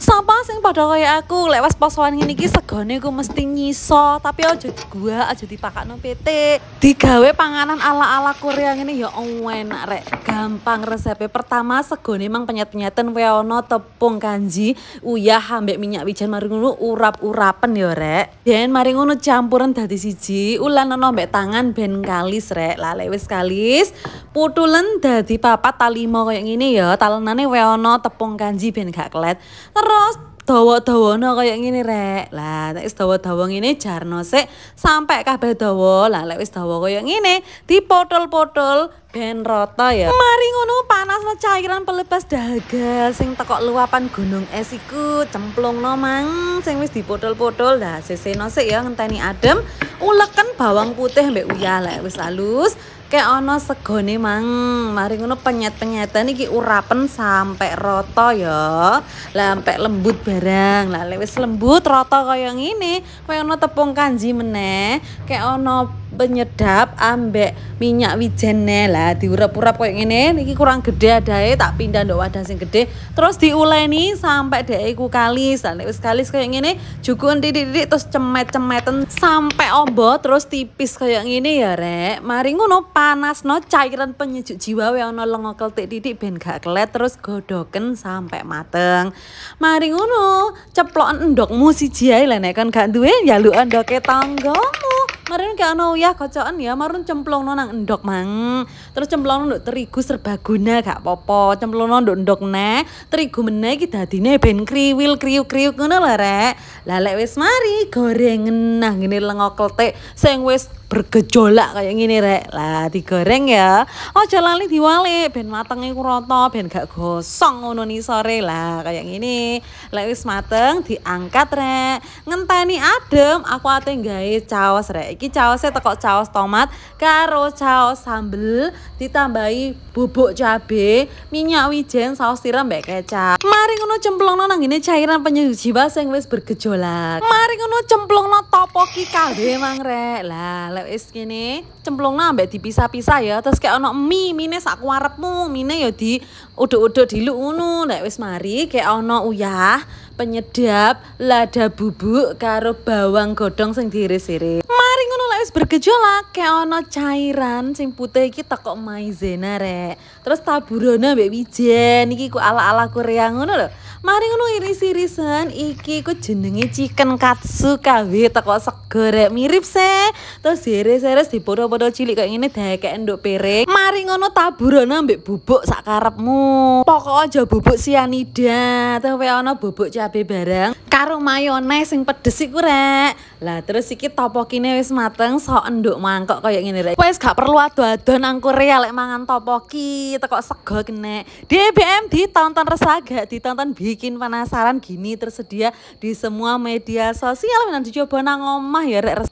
Sapa sing padha kaya aku lek wis posoan ngene iki segone ku mesti nyiso, tapi aja gua aja dipakakno PT. gawe panganan ala-ala Korea ngene ya enak rek. Gampang resep pertama segone emang penyet-penyetan weono tepung kanji, uyah ambek minyak wijen mari ngono urap urapan ya rek. Den mari ngono campuran dari siji, ulan ono ambek tangan ben kalis rek. Lah lek wis kalis, putulen dadi papat talimo kaya ngene ya, talenane weono tepung kanji ben gak kelet. Terus terus dawa-dawana kaya ngene rek. Lah nek wis dawa-dawa ngene jarno sik sampe kabeh dawa. Lah lek wis dawa kaya ngene dipotol-potol ben rata ya. Mari ngono panasna cairan pelepas dahaga sing tekok luapan gunung es iku cemplungno mang sing wis dipotol-potol. Lah seseno sik ya ngenteni adem. Uleken bawang putih mbek uyah lek wis halus. Kayak ono segone mang, mari ngono penyet-penyetan iki urapan sampai roto ya. sampai lembut barang. Lah lewis lembut roto kaya ini kaya ono tepung kanji meneh, kayak ono penyedap ambek minyak wijene lah diurap-urap kayak gini ini kurang gede adae tak pindah ndak wadah sing gede terus diuleni sampai dia iku kalis sampai sekali kalis kayak gini. Juga titik-titik terus cemet-cemeten sampai ombo terus tipis kayak gini ya rek mari ngono panas no cairan penyejuk jiwa wae ono lengo keltik titik ben gak kelet terus godoken sampai mateng mari ngono ceplok endokmu si ae lah kan gak duwe ya lu endoknya tanggamu Marun kayak ono ya kocokan ya, marun cemplung nang endok mang. Terus cemplong nduk terigu serbaguna gak popo, cemplong nduk endok ne, terigu meneh kita dadine ben kriwil kriuk-kriuk ngono lho rek. Lah wis mari goreng nah ngene lengo sing bergejolak kayak gini rek lah digoreng ya oh lali diwali ben matengnya kuroto ben gak gosong ngono nih sore lah kayak gini lewis mateng diangkat rek ngenteni adem aku ati guys caos rek iki caosnya tekok caos tomat karo caos sambel ditambahi bubuk cabe minyak wijen saus tiram mbak kecap mari ngono cemplong nang ini cairan penyejuk jiwa sing wis bergejolak mari ngono cemplong no topoki kalbe mang rek lah lek wis kene cemplungna ambek dipisah-pisah ya terus kayak ono mie mine sak kuarepmu mine ya di uduk-uduk diluk ngono lek wis mari kayak ono uyah penyedap lada bubuk karo bawang godhong sing diiris-iris mari ngono lek wis bergejolak kayak ono cairan sing putih iki maizena rek terus taburana ambek wijen iki ku ala-ala Korea ngono lho Mari ngono iris-irisan iki ku jenenge chicken katsu kawe teko segere mirip se. Terus seres di podo-podo cilik kayak ini deh kayak endok piring. Mari ngono taburana ambek bubuk sak karepmu. Pokok aja bubuk sianida, tapi ana bubuk cabe bareng karo mayones sing pedes iku rek. Lah terus iki topokine wis mateng sok endok mangkok kayak ngene rek. Wis gak perlu ado aduan nang Korea lek mangan topoki teko sego kene. DBM ditonton resah gak ditonton bi bikin penasaran gini tersedia di semua media sosial nanti coba nang omah ya rek